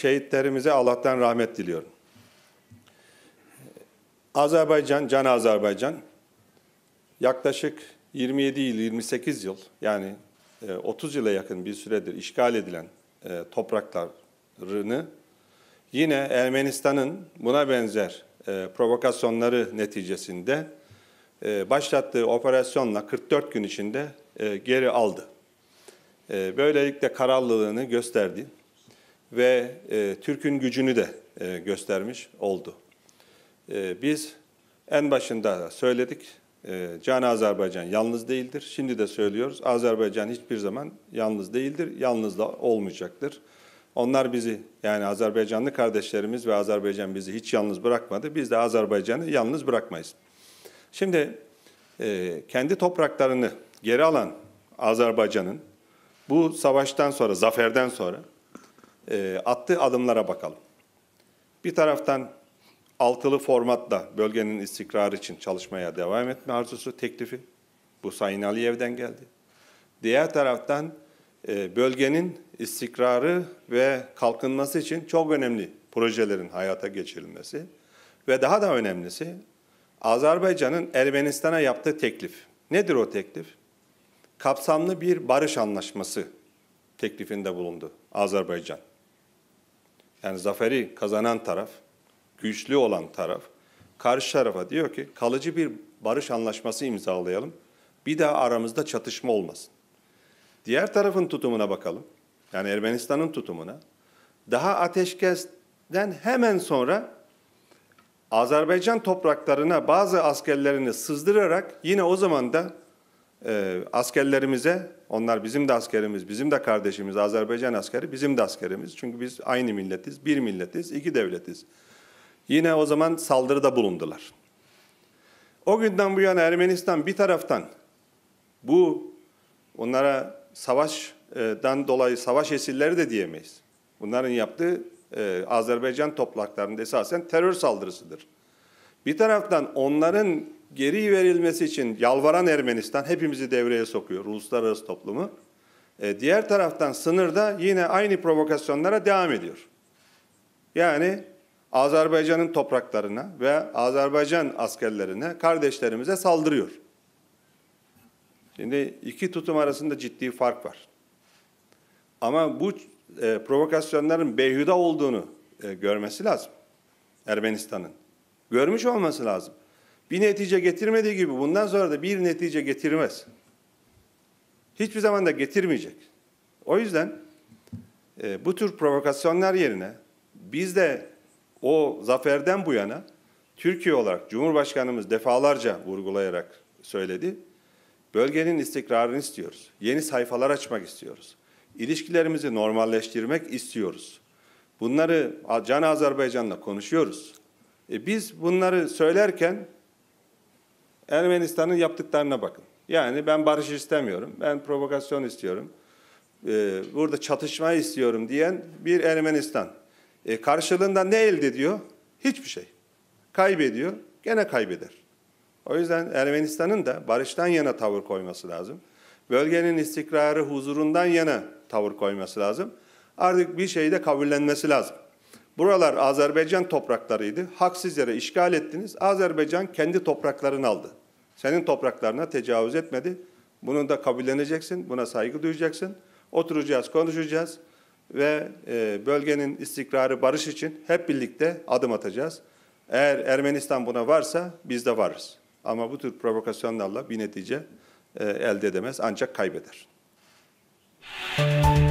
şehitlerimize Allah'tan rahmet diliyorum. Azerbaycan, Can Azerbaycan yaklaşık 27 yıl, 28 yıl yani 30 e, yıla yakın bir süredir işgal edilen e, topraklarını yine Ermenistan'ın buna benzer e, provokasyonları neticesinde başlattığı operasyonla 44 gün içinde geri aldı. Böylelikle kararlılığını gösterdi ve e, Türk'ün gücünü de e, göstermiş oldu. E, biz en başında söyledik, e, Can Azerbaycan yalnız değildir. Şimdi de söylüyoruz, Azerbaycan hiçbir zaman yalnız değildir, yalnız da olmayacaktır. Onlar bizi, yani Azerbaycanlı kardeşlerimiz ve Azerbaycan bizi hiç yalnız bırakmadı. Biz de Azerbaycan'ı yalnız bırakmayız. Şimdi e, kendi topraklarını geri alan Azerbaycan'ın bu savaştan sonra, zaferden sonra e, attığı adımlara bakalım. Bir taraftan altılı formatla bölgenin istikrarı için çalışmaya devam etme arzusu teklifi. Bu Sayın Aliyev'den geldi. Diğer taraftan e, bölgenin istikrarı ve kalkınması için çok önemli projelerin hayata geçirilmesi ve daha da önemlisi Azerbaycan'ın Ermenistan'a yaptığı teklif. Nedir o teklif? Kapsamlı bir barış anlaşması teklifinde bulundu Azerbaycan yani zaferi kazanan taraf, güçlü olan taraf karşı tarafa diyor ki kalıcı bir barış anlaşması imzalayalım. Bir daha aramızda çatışma olmasın. Diğer tarafın tutumuna bakalım. Yani Ermenistan'ın tutumuna. Daha ateşkesten hemen sonra Azerbaycan topraklarına bazı askerlerini sızdırarak yine o zaman da e, askerlerimize, onlar bizim de askerimiz, bizim de kardeşimiz, Azerbaycan askeri bizim de askerimiz. Çünkü biz aynı milletiz, bir milletiz, iki devletiz. Yine o zaman saldırıda bulundular. O günden bu yana Ermenistan bir taraftan bu onlara savaştan dolayı savaş esirleri de diyemeyiz. Bunların yaptığı e, Azerbaycan topraklarında esasen terör saldırısıdır. Bir taraftan onların geri verilmesi için yalvaran Ermenistan hepimizi devreye sokuyor, uluslararası toplumu. E, diğer taraftan sınırda yine aynı provokasyonlara devam ediyor. Yani Azerbaycan'ın topraklarına ve Azerbaycan askerlerine, kardeşlerimize saldırıyor. Şimdi iki tutum arasında ciddi fark var. Ama bu e, provokasyonların beyhuda olduğunu e, görmesi lazım Ermenistan'ın. Görmüş olması lazım. Bir netice getirmediği gibi bundan sonra da bir netice getirmez. Hiçbir zaman da getirmeyecek. O yüzden e, bu tür provokasyonlar yerine biz de o zaferden bu yana Türkiye olarak Cumhurbaşkanımız defalarca vurgulayarak söyledi. Bölgenin istikrarını istiyoruz. Yeni sayfalar açmak istiyoruz. İlişkilerimizi normalleştirmek istiyoruz. Bunları Can Azerbaycan'la konuşuyoruz. E biz bunları söylerken Ermenistan'ın yaptıklarına bakın. Yani ben barış istemiyorum, ben provokasyon istiyorum, ee, burada çatışma istiyorum diyen bir Ermenistan. E, karşılığında ne elde ediyor? Hiçbir şey. Kaybediyor, gene kaybeder. O yüzden Ermenistan'ın da barıştan yana tavır koyması lazım. Bölgenin istikrarı, huzurundan yana tavır koyması lazım. Artık bir şeyi de kabullenmesi lazım. Buralar Azerbaycan topraklarıydı. Haksız yere işgal ettiniz. Azerbaycan kendi topraklarını aldı. Senin topraklarına tecavüz etmedi. Bunu da kabulleneceksin, buna saygı duyacaksın. Oturacağız, konuşacağız ve e, bölgenin istikrarı, barış için hep birlikte adım atacağız. Eğer Ermenistan buna varsa biz de varız. Ama bu tür provokasyonlarla bir netice e, elde edemez ancak kaybeder. Müzik